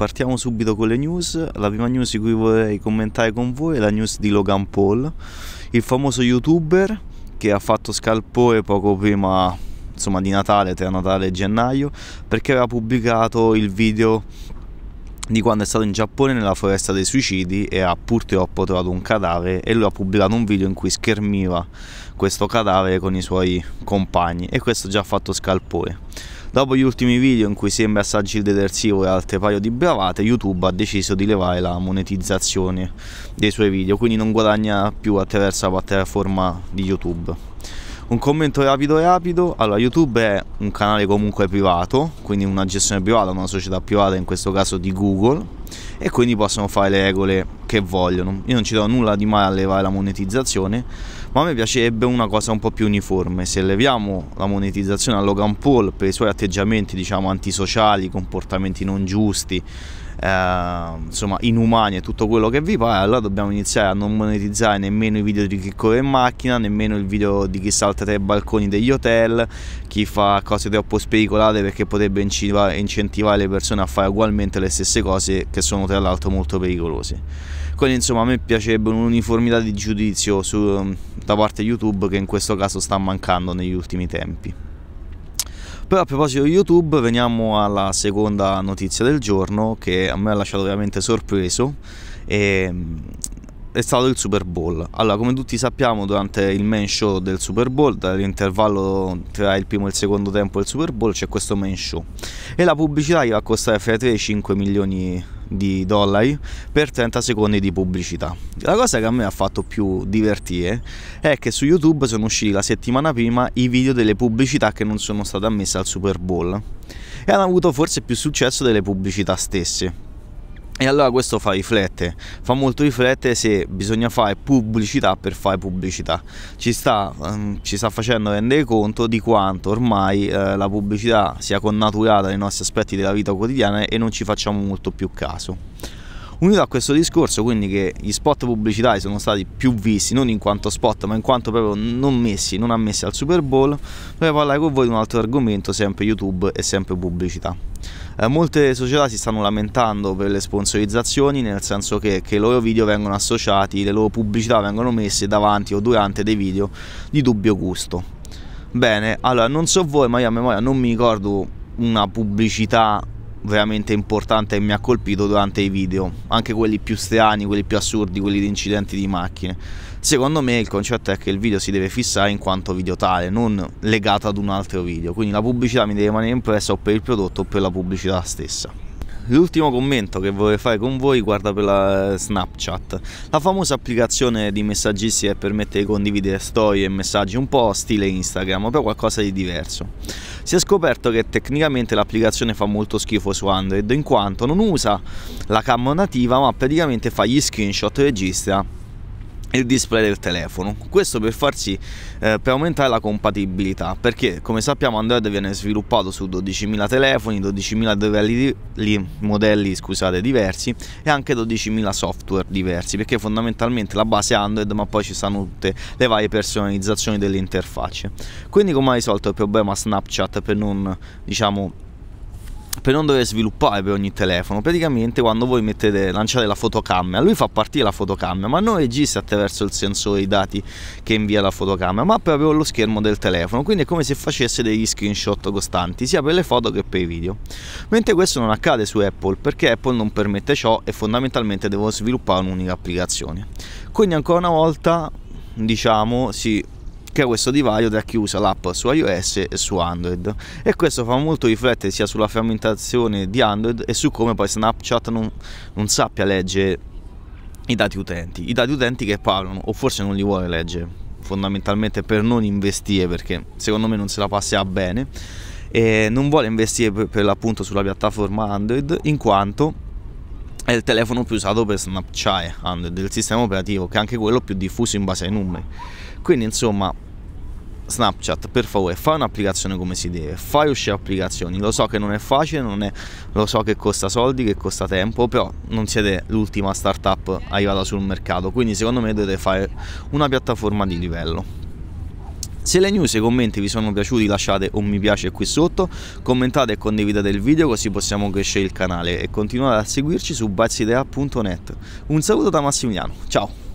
Partiamo subito con le news. La prima news di cui vorrei commentare con voi è la news di Logan Paul, il famoso youtuber che ha fatto scalpore poco prima insomma, di Natale, tra Natale e gennaio, perché aveva pubblicato il video di quando è stato in Giappone nella foresta dei suicidi e ha purtroppo trovato un cadavere e lui ha pubblicato un video in cui schermiva questo cadavere con i suoi compagni e questo già ha fatto scalpore. Dopo gli ultimi video in cui sembra assaggi il detersivo e altre paio di bravate, YouTube ha deciso di levare la monetizzazione dei suoi video, quindi non guadagna più attraverso la piattaforma di YouTube. Un commento rapido rapido, allora YouTube è un canale comunque privato, quindi una gestione privata, una società privata in questo caso di Google e quindi possono fare le regole che vogliono. Io non ci do nulla di male a levare la monetizzazione, ma a me piacerebbe una cosa un po' più uniforme. Se leviamo la monetizzazione a Logan Paul per i suoi atteggiamenti diciamo antisociali, comportamenti non giusti, Ehm, insomma inumani e tutto quello che vi pare allora dobbiamo iniziare a non monetizzare nemmeno i video di chi corre in macchina nemmeno il video di chi salta tra i balconi degli hotel chi fa cose troppo spericolate perché potrebbe incentivare le persone a fare ugualmente le stesse cose che sono tra l'altro molto pericolose quindi insomma a me piacerebbe un'uniformità di giudizio su, da parte YouTube che in questo caso sta mancando negli ultimi tempi però a proposito di YouTube veniamo alla seconda notizia del giorno che a me ha lasciato veramente sorpreso e ehm, è stato il Super Bowl. Allora, come tutti sappiamo, durante il main show del Super Bowl, dall'intervallo tra il primo e il secondo tempo del Super Bowl, c'è questo main show. E la pubblicità gli va a costare fra i 3 e i 5 milioni di dollari per 30 secondi di pubblicità. La cosa che a me ha fatto più divertire è che su YouTube sono usciti la settimana prima i video delle pubblicità che non sono state ammesse al Super Bowl e hanno avuto forse più successo delle pubblicità stesse e allora questo fa riflettere, fa molto riflettere se bisogna fare pubblicità per fare pubblicità. Ci sta, ehm, ci sta facendo rendere conto di quanto ormai eh, la pubblicità sia connaturata nei nostri aspetti della vita quotidiana e non ci facciamo molto più caso. Unito a questo discorso quindi che gli spot pubblicitari sono stati più visti, non in quanto spot ma in quanto proprio non messi, non ammessi al Super Bowl, vorrei parlare con voi di un altro argomento, sempre YouTube e sempre pubblicità. Eh, molte società si stanno lamentando per le sponsorizzazioni, nel senso che, che, i loro video vengono associati, le loro pubblicità vengono messe davanti o durante dei video di dubbio gusto. Bene, allora non so voi, ma io a memoria non mi ricordo una pubblicità veramente importante e mi ha colpito durante i video, anche quelli più strani, quelli più assurdi, quelli di incidenti di macchine. Secondo me il concetto è che il video si deve fissare in quanto video tale, non legato ad un altro video, quindi la pubblicità mi deve rimanere impressa o per il prodotto o per la pubblicità stessa. L'ultimo commento che vorrei fare con voi riguarda per la eh, Snapchat, la famosa applicazione di messaggisti che permette di condividere storie e messaggi un po' stile Instagram, però qualcosa di diverso si è scoperto che tecnicamente l'applicazione fa molto schifo su Android in quanto non usa la cam nativa ma praticamente fa gli screenshot e registra il display del telefono questo per farsi eh, per aumentare la compatibilità perché come sappiamo Android viene sviluppato su 12.000 telefoni 12.000 modelli, modelli scusate, diversi e anche 12.000 software diversi perché fondamentalmente la base è Android ma poi ci stanno tutte le varie personalizzazioni delle interfacce quindi come ha risolto il problema Snapchat per non diciamo per non dover sviluppare per ogni telefono. Praticamente quando voi mettete, lanciate la fotocamera, lui fa partire la fotocamera, ma non registra attraverso il sensore i dati che invia la fotocamera, ma proprio lo schermo del telefono. Quindi è come se facesse degli screenshot costanti, sia per le foto che per i video. Mentre questo non accade su Apple, perché Apple non permette ciò e fondamentalmente devo sviluppare un'unica applicazione. Quindi ancora una volta, diciamo, si che è questo divario tra chi usa l'app su iOS e su Android e questo fa molto riflettere sia sulla frammentazione di Android e su come poi Snapchat non, non sappia leggere i dati utenti, i dati utenti che parlano o forse non li vuole leggere fondamentalmente per non investire perché secondo me non se la passerà bene e non vuole investire per, per l'appunto sulla piattaforma Android in quanto è il telefono più usato per Snapchat Android, il sistema operativo, che è anche quello più diffuso in base ai numeri. Quindi insomma, Snapchat, per favore, fai un'applicazione come si deve, fai uscire applicazioni. Lo so che non è facile, non è, lo so che costa soldi, che costa tempo, però non siete l'ultima startup arrivata sul mercato. Quindi secondo me dovete fare una piattaforma di livello. Se le news e i commenti vi sono piaciuti lasciate un mi piace qui sotto, commentate e condividete il video così possiamo crescere il canale e continuate a seguirci su bazzidea.net. Un saluto da Massimiliano, ciao!